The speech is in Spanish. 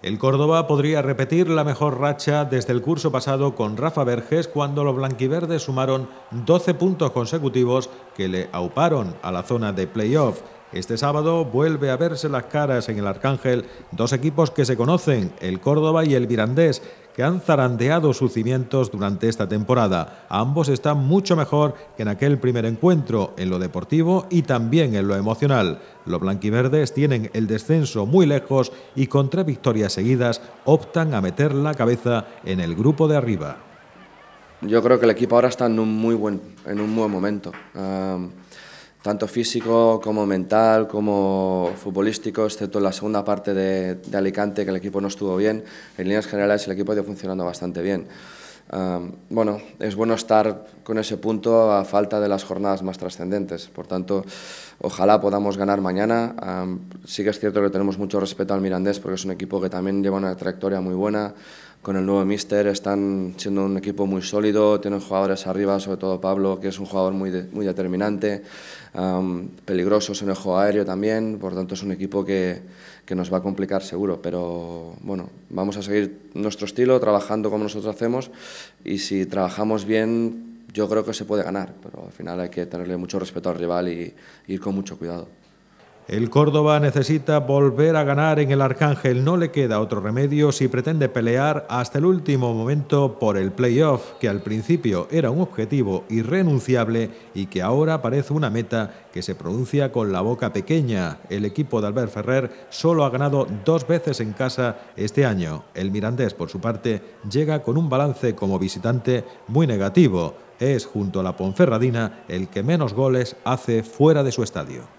El Córdoba podría repetir la mejor racha desde el curso pasado con Rafa Verges cuando los blanquiverdes sumaron 12 puntos consecutivos que le auparon a la zona de playoff. Este sábado vuelve a verse las caras en el Arcángel dos equipos que se conocen, el Córdoba y el Virandés, que han zarandeado sus cimientos durante esta temporada. Ambos están mucho mejor que en aquel primer encuentro, en lo deportivo y también en lo emocional. Los blanquiverdes tienen el descenso muy lejos y con tres victorias seguidas optan a meter la cabeza en el grupo de arriba. Yo creo que el equipo ahora está en un muy buen, en un buen momento. Ah, tanto físico como mental, como futbolístico, excepto en la segunda parte de, Alicante, que el equipo no estuvo bien. En líneas generales el equipo ha ido funcionando bastante bien. bueno, es bueno estar con ese punto a falta de las jornadas más trascendentes. Por tanto, ojalá podamos ganar mañana. sí que es cierto que tenemos mucho respeto al Mirandés porque es un equipo que también lleva una trayectoria muy buena con el nuevo míster, están siendo un equipo muy sólido, tienen jugadores arriba, sobre todo Pablo, que es un jugador muy, muy determinante, peligroso peligrosos en el juego aéreo también, por tanto es un equipo que, nos va a complicar seguro, pero bueno, vamos a seguir nuestro estilo, trabajando como nosotros hacemos y si trabajamos bien yo creo que se puede ganar, pero al final hay que tenerle mucho respeto al rival y ir con mucho cuidado. El Córdoba necesita volver a ganar en el Arcángel. No le queda otro remedio si pretende pelear hasta el último momento por el playoff, que al principio era un objetivo irrenunciable y que ahora parece una meta que se pronuncia con la boca pequeña. El equipo de Albert Ferrer solo ha ganado dos veces en casa este año. El Mirandés, por su parte, llega con un balance como visitante muy negativo. Es, junto a la Ponferradina, el que menos goles hace fuera de su estadio.